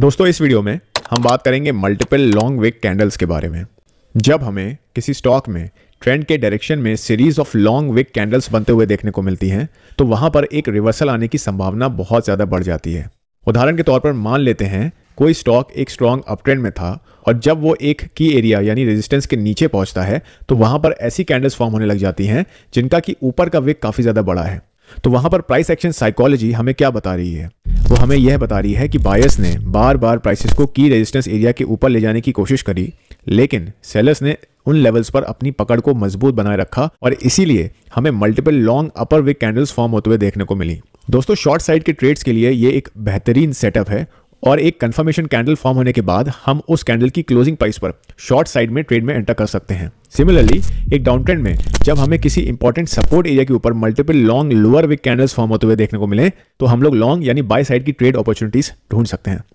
दोस्तों इस वीडियो में हम बात करेंगे मल्टीपल लॉन्ग विक कैंडल्स के बारे में जब हमें किसी स्टॉक में ट्रेंड के डायरेक्शन में series of long wick candles बनते हुए देखने को मिलती हैं तो वहां पर एक रिवर्सल आने की संभावना बहुत ज़्यादा बढ़ जाती है उदाहरण के तौर पर मान लेते हैं कोई स्टॉक एक स्ट्रॉन्ग अपट्रेंड में था और जब वो एक की एरिया यानी रेजिस्टेंस के नीचे पहुंचता है तो वहां पर ऐसी कैंडल्स फॉर्म होने लग जाती हैं जिनका कि ऊपर का विक काफ़ी ज़्यादा बड़ा है तो वहां पर प्राइस एक्शन साइकोलॉजी हमें क्या बता रही है वो हमें यह बता रही है कि बायर्स ने बार बार प्राइसेस को की रेजिस्टेंस एरिया के ऊपर ले जाने की कोशिश करी लेकिन सेलर्स ने उन लेवल्स पर अपनी पकड़ को मजबूत बनाए रखा और इसीलिए हमें multiple long upper wick candles form होते हुए देखने को मिली दोस्तों शॉर्ट साइड के ट्रेड्स के लिए ये एक बेहतरीन सेटअप है और एक कंफर्मेशन कैंडल फॉर्म होने के बाद हम उस कैंडल की क्लोजिंग प्राइस पर शॉर्ट साइड में ट्रेड में एंटर कर सकते हैं सिमिलरली एक डाउन ट्रेंड में जब हमें किसी इंपॉर्टेंट सपोर्ट एरिया के ऊपर multiple long lower wick candles form होते हुए देखने को मिले तो हम लोग लॉन्ग यानी बाय साइड की ट्रेड अपॉर्चुनिटीज ढूंढ सकते हैं